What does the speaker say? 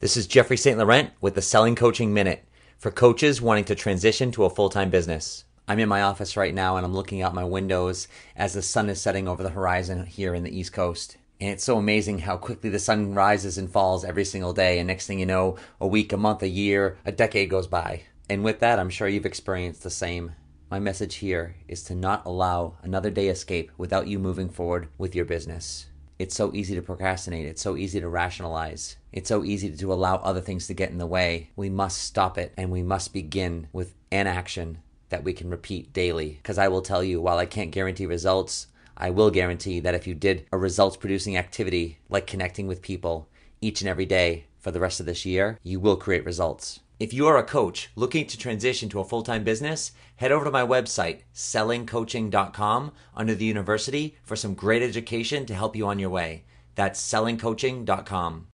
This is Jeffrey St. Laurent with the Selling Coaching Minute for coaches wanting to transition to a full time business. I'm in my office right now and I'm looking out my windows as the sun is setting over the horizon here in the East Coast. And it's so amazing how quickly the sun rises and falls every single day. And next thing you know, a week, a month, a year, a decade goes by. And with that, I'm sure you've experienced the same. My message here is to not allow another day escape without you moving forward with your business it's so easy to procrastinate. It's so easy to rationalize. It's so easy to allow other things to get in the way. We must stop it and we must begin with an action that we can repeat daily. Because I will tell you, while I can't guarantee results, I will guarantee that if you did a results producing activity like connecting with people each and every day for the rest of this year, you will create results. If you are a coach looking to transition to a full time business, head over to my website, sellingcoaching.com, under the university for some great education to help you on your way. That's sellingcoaching.com.